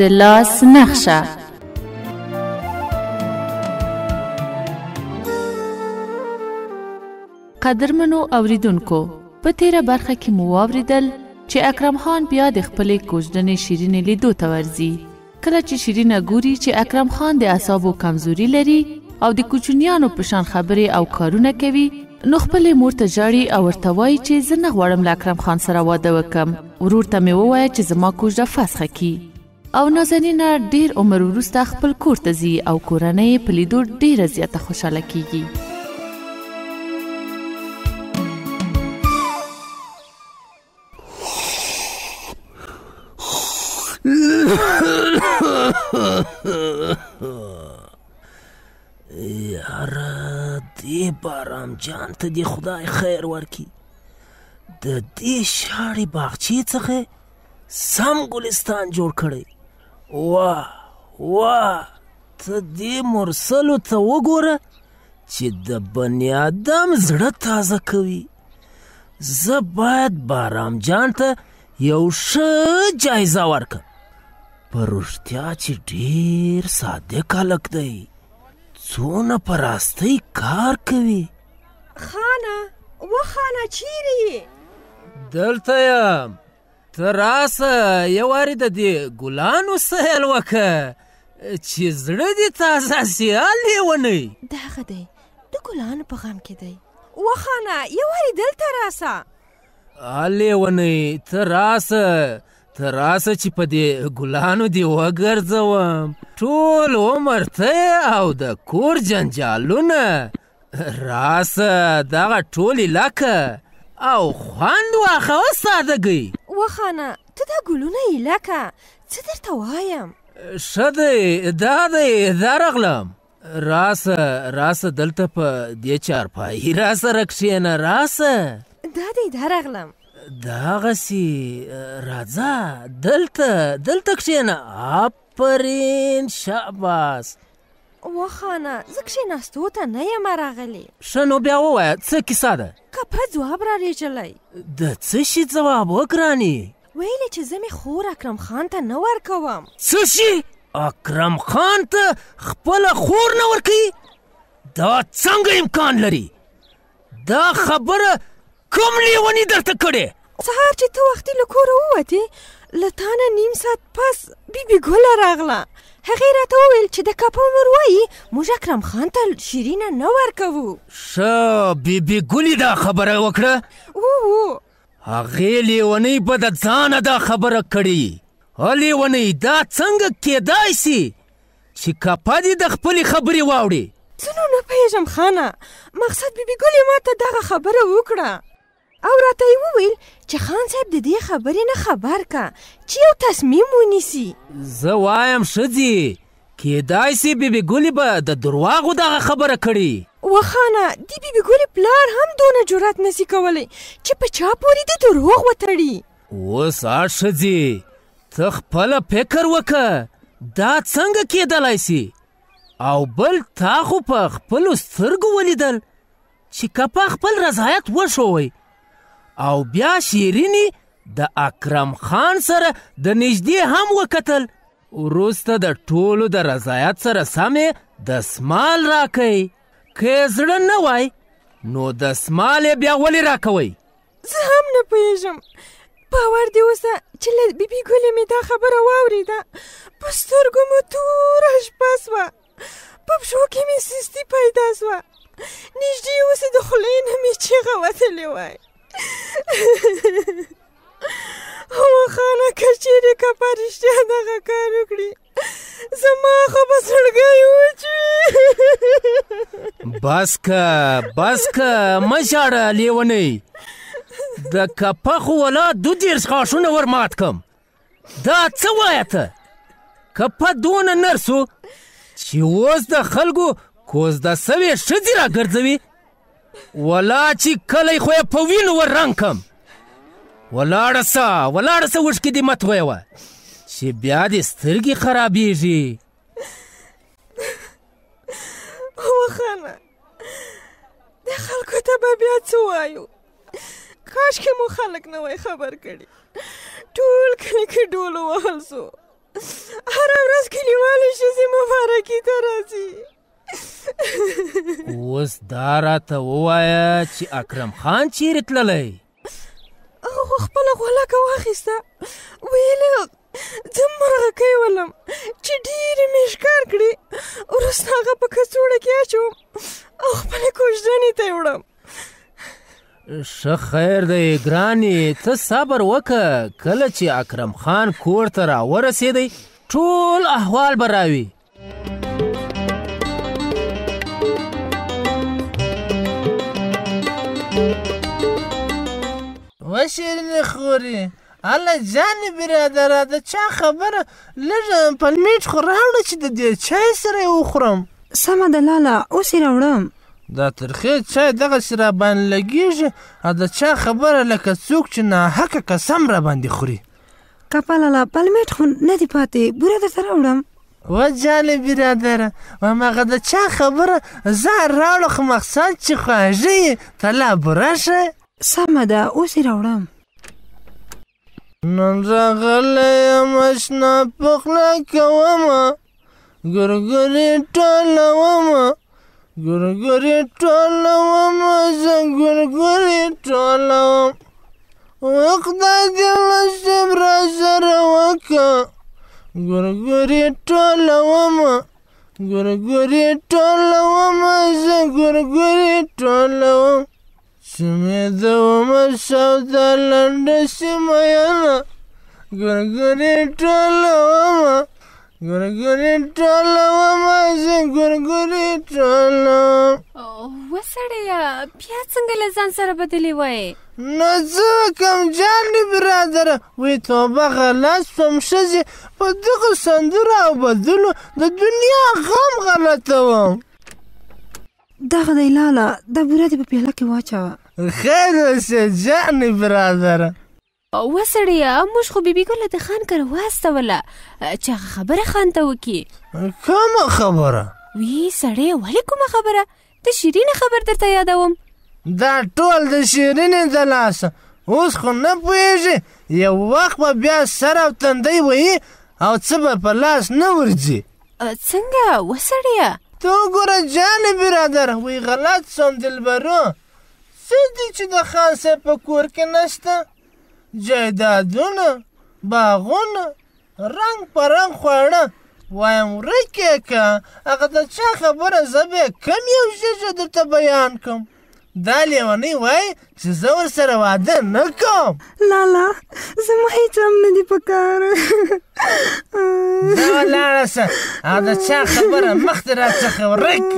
د لاس نقشه قدرمنو اوریدونکو په تیره برخه کې مو واوریدل چې اکرم خان بیا د خپلې کوژدنې شیرینې لیدو ته ورځي کله چې شیرینه ګوري چې اکرم خان د اعصابو کمزوري لري او د کوچنیانو په شان خبرې او کارونه کوي نو خپلې مور ته ژاړي او ورته وایي چې زه نه غواړم له اکرم خان سره واده وکم ورور ته مې ووایه چې زما کوژده فسخه کی او نازنینا ډیر عمر وروسته خپل کور ته ځي او کورنۍ په لیدو ډیره زیاته خوشاله کیږي یاره دې بارام جان ته دې خدای خیر ورکي د دې شاړې باغچې څخه سم ګلستان جوړ کړی واه واه ته دې مرسلو ته وګوره چې د بني آدم زړه تازه کوي زه باید بارام جان ته یو ښه جایزه ورکړم په رښتیا چې ډیر صادق هلک دی څونه په راستۍ کار کوي خانه وخانه چیرې یې دلته یم ته راسه یوارې د دې ګلانو سیل وکړه چې زړه دې تازه سي هل لیونی دغه دی د ګلانو په غم کې دی وخانه یوارې دلته راسه هل لیونی ته راسه ته راسه چې په دې ګلانو دې وګرځوم ټول عمر ته او د کور جنجالونه راسه دغه ټول علاقه او خوند واخه استادګي وخانه ته دا ګلونه یې لکه څه درته وایم ښه دی دا دی دا راغلم راسه راسه دلته په دې چارپایي راسه رکښېنه راسه دا دی دا راغلم داغسي راځه دلته دلته کښېنه آفرین شاباس وخانه زه کښېناستو ته نه یم راغلی ښه نو بیا ووایه څه کیسه ده کپه ځواب رارېږلی د څه شي ځواب وکرانې ویلې چې زه مې خور اکرم خان ته نه ورکوم څه شي اکرم خان ته خپله خور نه ورکوي دا څنګه امکان لري دا خبره کوم لیونی درته کړې سهار چې ته وختي له کوره ووتې له تا نه نیم ساعت پس بیبي ګله راغله هغې راته وویل چې د کاپه عمر وایي موږ اکرم خان ته شیرینه نه ورکوو ښه بیبي ګلې دا خبره وکړه وو هغې لیونۍ به د ځانه دا خبره کړي ه لیونۍ دا څنګه کیدای سي چې کاپه دې د خپلې خبرې واوړي څه نو نه پوهېږم خانه مقصد بیبي ګلې ما ته دغه خبره وکړه او راته وویل چې خان صاحب د دې خبرې نه خبر کا چې یو تصمیم ونیسي زه وایم شدي کېدای سي بیبي ګولې به د درواغو دغه خبره کړي وخانه دی بیبي ګولې پلار هم دونه جرأت نسی کولی چې په چا پورې د دروغ وتړي اوس شدي ته خپل فکر وکړه دا څنګه کېدلای سي او بل تا خو په خپل سترګو ولیدل چې کپا خپل رضایت وښوي او بیا شیرینی د اکرم خان سره د نږدې هم وکتل وروسته د ټولو د رضایت سره سمې دسمال راکئ که زړه نه وای نو دسمال یې بیا ولې راکوئ زه هم نه پوهېږم باور دې اوسه چې له بیبي ګلې مې دا خبره واورېده په سترګو مو توره شپه سوه په پښو کې مې سستي پیدا سوه نږدې اوسه د خولې نه مې چیغه وتلې وای هو خانه کچېرې که په رښتیا دغه کار وکړي زما خو به سړګی وچ بس که بس که مه ژاړه لیونۍ د کپه خو ولا دو دېرش غاښونه ور مات کړم دا څه وایه ته کپه دونه نر سو چې اوس د خلکو کوزده سوې ښځې راګرځوي ولا چې کلی خو یې په وینو وررنګ کم ولاړه سه ولاړه سه وښکې دې مت ویوه چې بیا دې سترګې خرابېږي وخانه د خلکو ته به بیا څه وایو کاشکې مو خلک نه وای خبر کړي ټول کلي کې ډول ووهل سو هره ورځ کلیوالې ښځې مبارکي ته راځي اوس دا راته ووایه چې اکرم خان چیرې تللی هو خپله غولکه واخیسته ویله زه مرغکۍ ولم چې ډېرې مې ښکار کړې وروسته هغه په کڅوړه کې اچوم او خپلې کوژدنې ته یې وړم ښه خیر دی ګرانې ته صبر وکړه کله چې اکرم خان کور ته راورسېدی ټول احوال به راوي و شیرین خوري الله جانې برادره د چا خبره لږ پلمیټ خو راوړه چې د دې چای سره وخورم سمه ده لاله اوس یې راوړم دا ترخی چای دغه سره باندې لګیږي دا چا خبره لکه څوک چې نه حق قسم را باندې خوري کپاله لا پلمیټ خو نه دی پاتې بوره در سره وړم و جالې برادر و ماغه دا چا خبره زه راوړم مقصد چې خواږه تلا برشه سمه ده اوس یې راوړم نن راغلی یم اشنا په خوله کومه ګورګورې ټولومه ګورګورې ټولومه زه ګورګورې ټولوم خدای دې نصیب را سره وکړه ګورګورې ټولومه ګورګورې ټولومه زه ګورګورې ټولوم چې مې د عمر شاوته لنډه سیمه یمه ګورګورې ټولومه ګورګورې ټولومه زه ګورګورې ټولوم وسړیا بیا څنګه له ځان سره بدلې وای نو زه کوم جان برادر وې توبه غلط سم شزه په دغه سندره او بدلو د دنیا غم غلطوم دغه دی لاله د بوره دی په پیاله کې واچوه خیر اوسه جانې برادره وسړیا موږ خو بیبي ګل د خان کر واستوله چې خبره خان ته وکی کوم خبره وی سړی وعلیکم خبره ته شیرین خبر درته یادوم دا ټول د شیرین د لاس اوس خو نه پوهیږي یو وخت به بیا سره تندې وي او څه به په لاس نه ورځي څنګه وسړیا تو ګوره جان برادر وی غلط سم دلبرو څه دي چې د خان صاحب په کور کې نشته جایدادونه باغونه رنگ په رنگ خواړه وایم ورکې که هغه د چا خبره زه به کم یو ژر درته بیان کم دا لیونی وای چې زه ورسره واده نه کوم لالا زما هیڅ هم نه دي پکار دا لاړه سه دا چا خبره مخته را څخه ورک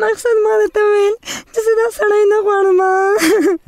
مقصد ما درته ویل چې زه دا سړی نه غواړم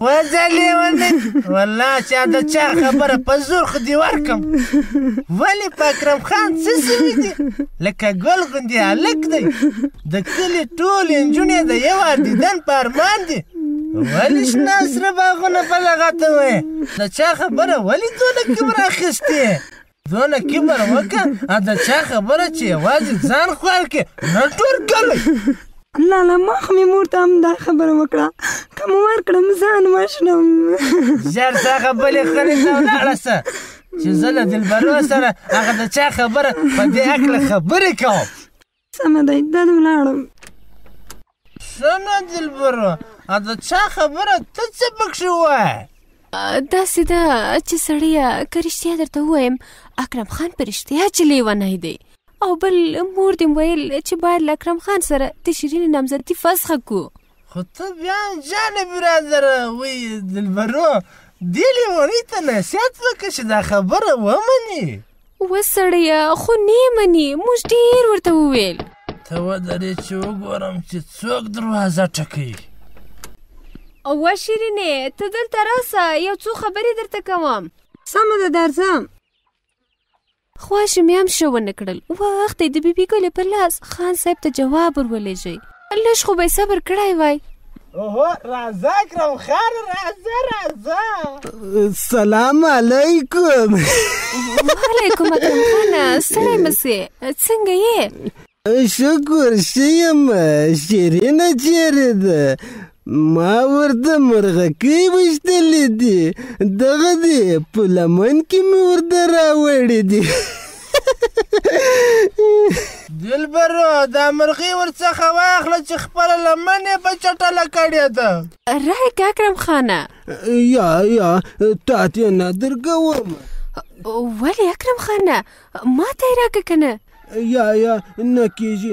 وځه لیونی والله چا دا چا خبره په زور خو دې ورکم ولې په اکرم خان څه سوي دي لکه ګل غوندې هلک دی د کلي ټولې نجونې د یو دیدن پر باندې ولی شنه سره باغونه په لغته وې د چا خبره ولی دونه کبر اخیستې دونه کبر وکړه ا د چا خبره چې یوازې ځان خوړ کې نه ټول کړی نه نه مخ مې مور ته هم دا خبره وکړه که مو ورکړم ځان وشنم ژر څه بلې خلې ته ولاړه سه چې زه له دلبرو سره هغه د چا خبره په دې هکله خبرې کوم سمه دی دن ولاړم بخښنه دلبرو ا د چا خبره ته څه پکښې وای دا سیدا چې سړیا کرشتیا درته وایم اکرم خان پرشتیا چې لیوانای دی او بل مور دې ویل چې باید اکرم خان سره د شیرین نامزدي فسخ کو خو ته بیا جانې برادر وې دلبرو دې لیوانی ته نصیحت وکړه چې دا خبره ومني وسړیا خو نه مني موږ ډیر ورته وویل ته ودرې چې وګورم چې څوک دروازه ټکوي اوه شیرینې ته دلته راسه یو څو خبرې درته کوم سمه ده درځم خواش مې هم ښه ونه کړل وخت یې د بیبي ګلې پر لاس خان صاحب ته جواب ور ولېږئ لږ خو به صبر کړی وای اوه راځه اکرم خان راځه راځه سلام علیکم وعلیکم اکرم خان ستړی مسې څنګه یې شکر شیم شیرینه چیرې ده ما ورته مرغکۍ وشتلې دي دغه دې په لمن کې مې ورته راوړې دي دلبرو دا مرغۍ ورڅخه واخله چې خپله لمن یې په چټله کړې ده رای کاکرم خانه یا یا تا ته نه درکوم ولې اکرم خانه ما ته یې راکه کنه یا نه کېږي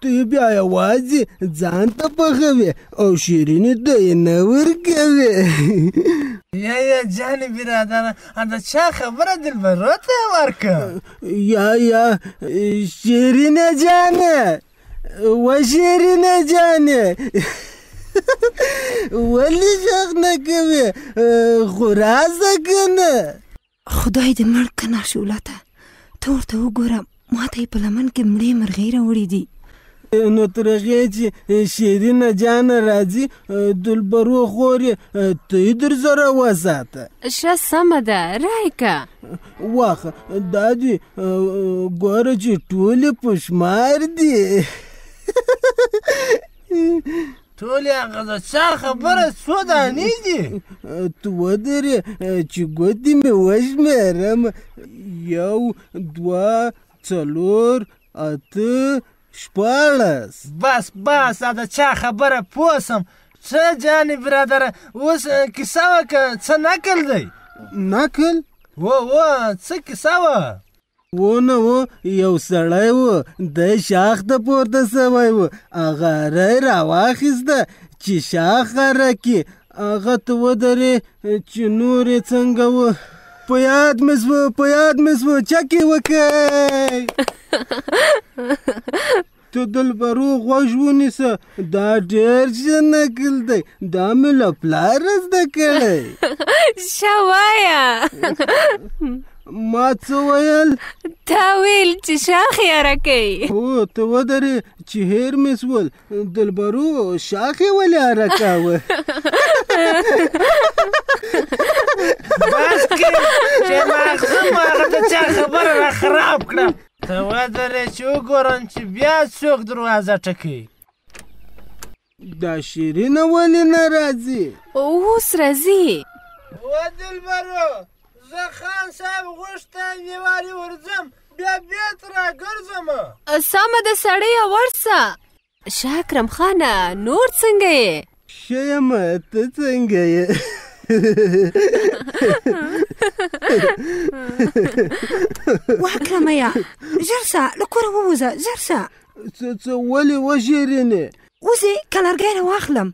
ته بیا یوازې ځان ته پخوې او شیرینې ته یې نه ورکوې یا یا جانې برادره دا چا خبره دلبرو ته ورکړه یا یا شیرینه جانې و شیرینه جانې ولې ږغ نه کوې خو راځه که نه خدای دې مړ که ناشولاته ته ورته وګورم ما ته یې په لمن کې مړې مرغۍ راوړې دي نو تر هغې چې شیرینه جانه راځي دلبرو خورې ته یې در زره وساته ښه سمه ده رایکه واخه دا دې ګوره چې ټولې پشمار دي ټولې هغه د چا خبره څو دانې دي تو ودرې چې ګوتې مې وشمېرم یو دوه څلور اته شپاړس بس بس دا چا خبره پوسم څه جانې برادر اوس کیسه وکړه څه نقل دی نقل و و څه کیسه وه ونه و یو سړی و د شاخ د پورته سوی و هغه ری راواخیسته چې شاخ غره کې هغه ته ودرې چې نورې څنګه و په یاد مې زو په یاد مې زو چکه وکي ته دل برو غوښونی سه دا ډېر جنګل دی دا مې لپلارز د کړي شوایا ما څه ویل تا ویل چې شاخ یاره کوي هو ته ودرې چې هیر مې سول دلبرو شاخ یې ولې یاره کاوه بس کې چې ماښام هغه د چا خبره را خراب کړه ته ودرې چې وګورم چې بیا څوک دروازه ټکوي دا شیرینه ولې نه راځي اوس راځي و دلبرو زه خان صاحب غوښته نیوالي ورځم بیا بیت را ګرځم سمه د سړی ورسه شاکرم خانه نور څنګه یې ښه یم ته څنګه یې واکرمه یا ژر سه له کوره ووځه ژر سه څه څه ولې وژېرېنې وزې کلرګی راواخلم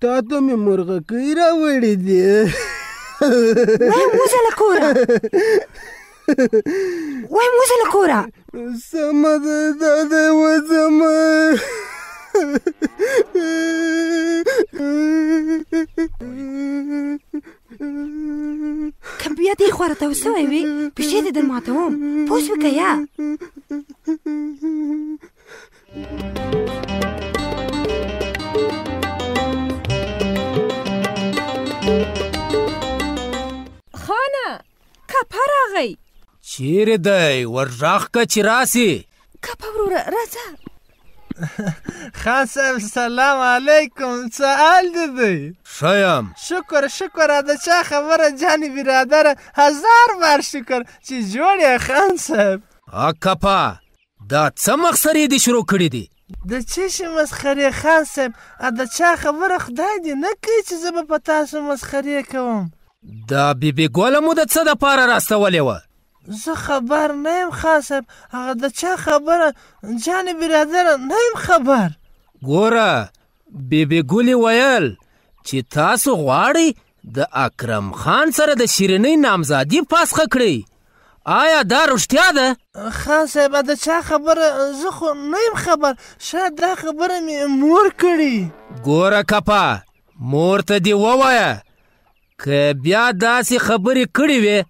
تا ته مې مرغکۍ راوړې دي وای موزه له کوره وای موزه له کوره سمه ده دا دی وځمه کم بیا دې خوره ته وسوي وي پښې دې در ماتوم پوس وکیا thank you راغی چیرې دی ورژاخ که چې راسي کپه وروره راځه خان صاحب سلام علیکم څه حال دې دی ښه یم شکر شکر د چا خبره جانې برادره هزار بار شکر چې جوړ یې خان صاحب ا کپه دا څه مخسر یې دې شروع کړی دی د چشم مسخرې خان صاحب ا د چا خبره خدای دې نه کوي چې زه به په تاسو مسخرې کوم دا بیبي ګوله مو د څه د پاره راستولې وه زه خبر نه یم خاصب هغه د چا خبره جان برادر نه یم خبر ګوره بیبي ګولي ویل چې تاسو غواړئ د اکرم خان سره د شیرینۍ نامزادي پاسخه کړئ آیا دا رښتیا ده خان صاحب د چا خبره زه خو نه یم خبر شاید دا خبره مې مور کړې ګوره کپا مور ته دې ووایه که بیا داسې خبرې کړې وې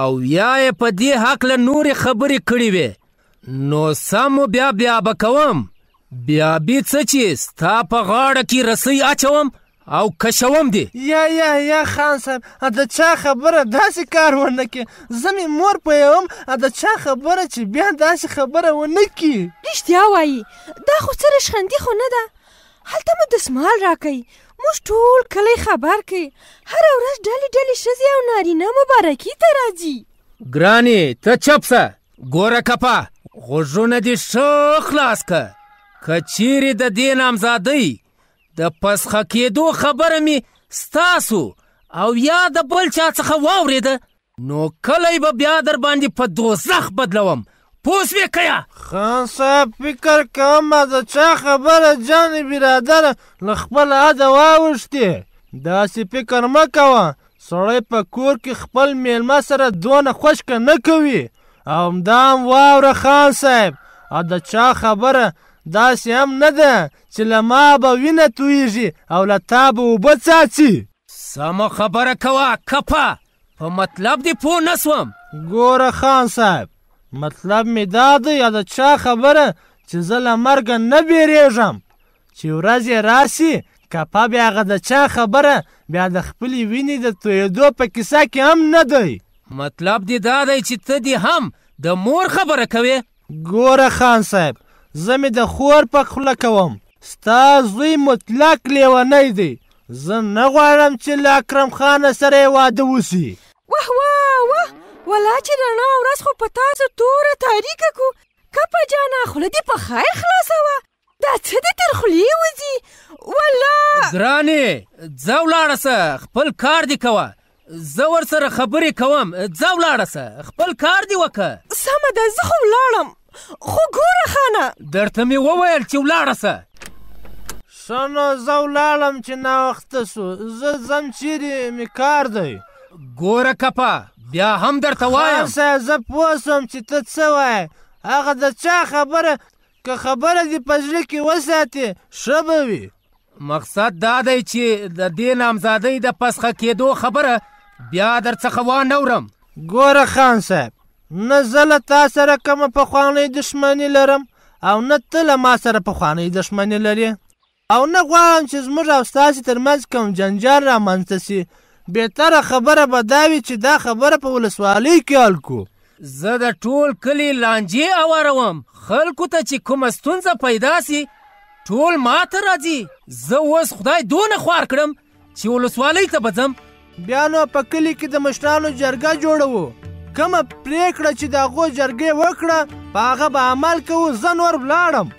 او یا یې په دې هکله نورې خبرې کړې وې نو سم بیا بیا به کوم بیا بې څه چې ستا په غاړه کې رسۍ اچوم او کشوم دی یا یا یا خان صاحب د چا خبره داسې کار ونه کې زمي مور په یم د چا خبره چې بیا داسې خبره ونه کې رښتیا وایي دا خو سره شخندي خو نه ده هلته مو دسمال راکئ موږ ټول کلی خبر کې هر ورځ ډلې ډلې ښځې او نارینه مبارکي ته راځي ګرانې ته چپ سه ګوره کپه غوږونه دې ښه خلاص که که چیرې د دې نامزادۍ د پسخه کېدو خبره مې ستاسو او یا د بل چا څخه واورېده نو کلی به بیا در باندې په دوزخ بدلوم اوس وکیا خان صاحب فکر کوم د چا خبره جان برادر له خپل اده واوښتې داسې فکر مه کوه سړی په کور کې خپل میلمه سره دونه خوشکه نه کوي همدام واوره خان صاحب ا د چا خبره داسې هم نه ده چې له ما به وینه تویږي او له تا به اوبه څاڅي سمه خبره کوه کپه په مطلب دې پوه نه سوم ګوره خان صاحب مطلب می دا دی یا د چا خبره چې زه له مرګه نه بیریږم چې ورځ یې راسي کپه بیا هغه د چا خبره بیا د خپلې وینې د تویېدو په کیسه کې هم نه دی مطلب دې دا دی چې ته دې هم د مور خبره کوې ګوره خان صاحب زه مې د خور په خوله کوم ستا زوی مطلق لیونی دی زه نه غواړم چې له اکرم خانه سره یې واده وسي واه واه ولا چې رڼا ورځ خو په تاسو توره تاریکه کو کپه جانا خوله دې په خیر خلاصوه دا څه دې تر خولې وځي ولا ګرانې ځه ولاړه سه خپل کار دې کوه زه ور سره خبرې کوم ځه ولاړه سه خپل کار دې وکړه سمه ده زه خو ولاړم خو ګوره خانه درته مې وویل چې ولاړه سه ښه نو زه ولاړم چې ناوخته سو زه ځم چیرې مې کار دی ګوره کپه بیا هم درته وایم صاحب زه پوه سوم چې ته څه وایې هغه د چا خبره که خبره دې په زړه کې وساتې ښه به وي مقصد دا دی چې د دې نامزادۍ د پسخه کېدو خبره بیا درڅخه وانورم ګوره خان صاحب نه زه له تا سره کومه پخوانۍ دښمني لرم او نه ته له ما سره پخوانۍ دښمني لرې او نه غواړم چې زموږ او ستاسې ترمنځ کوم جنجال رامنځته سي بهتره خبره به دا وي چې دا خبره په ولسوالۍ کې حل کړو زه د ټول کلی لانجې اواروم خلکو ته چې کومه ستونزه پیدا سي ټول ماته راځي زه اوس خدای دونه خوار کړم چې ولسوالۍ ته به ځم بیا نو په کلی کې د مشرانو جرګه جوړو کومه پریکړه چې د هغو جرګې وکړه په هغه به عمل کوو زه نور ولاړم